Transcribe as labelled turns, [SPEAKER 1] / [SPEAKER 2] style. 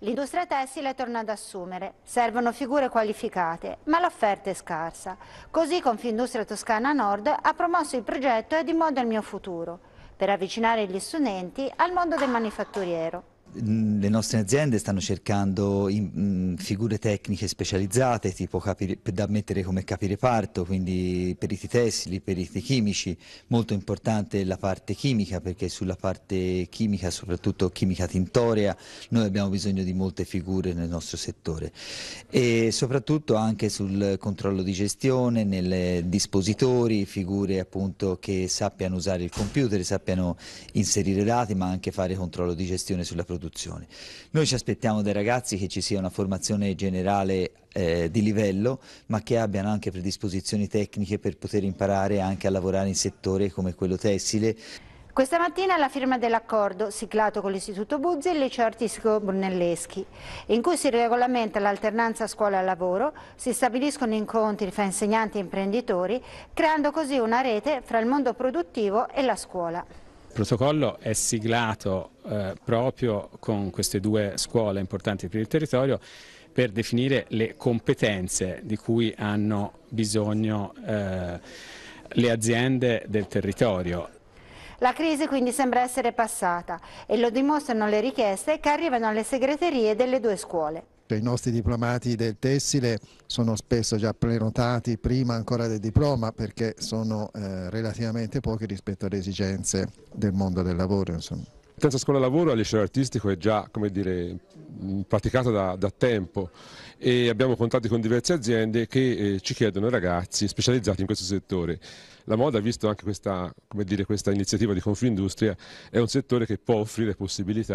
[SPEAKER 1] L'industria tessile torna ad assumere, servono figure qualificate, ma l'offerta è scarsa. Così Confindustria Toscana Nord ha promosso il progetto Ed in modo il mio futuro, per avvicinare gli studenti al mondo del manifatturiero
[SPEAKER 2] le nostre aziende stanno cercando in, mh, mm, figure tecniche specializzate tipo capi, da mettere come capireparto, quindi periti tessili, periti chimici, molto importante la parte chimica perché sulla parte chimica, soprattutto chimica tintorea, noi abbiamo bisogno di molte figure nel nostro settore e soprattutto anche sul controllo di gestione, nei dispositori, figure appunto che sappiano usare il computer, sappiano inserire dati ma anche fare controllo di gestione sulla produzione produzione. Noi ci aspettiamo dai ragazzi che ci sia una formazione generale eh, di livello, ma che abbiano anche predisposizioni tecniche per poter imparare anche a lavorare in settori come quello tessile.
[SPEAKER 1] Questa mattina la firma dell'accordo siglato con l'Istituto Buzzi e il liceo artistico Brunelleschi, in cui si regolamenta l'alternanza scuola-lavoro, si stabiliscono incontri fra insegnanti e imprenditori, creando così una rete fra il mondo produttivo e la scuola
[SPEAKER 3] protocollo è siglato eh, proprio con queste due scuole importanti per il territorio per definire le competenze di cui hanno bisogno eh, le aziende del territorio.
[SPEAKER 1] La crisi quindi sembra essere passata e lo dimostrano le richieste che arrivano alle segreterie delle due scuole
[SPEAKER 4] cioè, i nostri diplomati del tessile sono spesso già prenotati prima ancora del diploma perché sono eh, relativamente pochi rispetto alle esigenze del mondo del lavoro. Insomma.
[SPEAKER 5] Terza scuola lavoro al liceo artistico è già dire, praticata da, da, tempo e abbiamo contatti con diverse aziende che eh, ci chiedono ragazzi specializzati in questo settore. La moda, visto anche questa, dire, questa iniziativa di Confindustria, è un settore che può offrire possibilità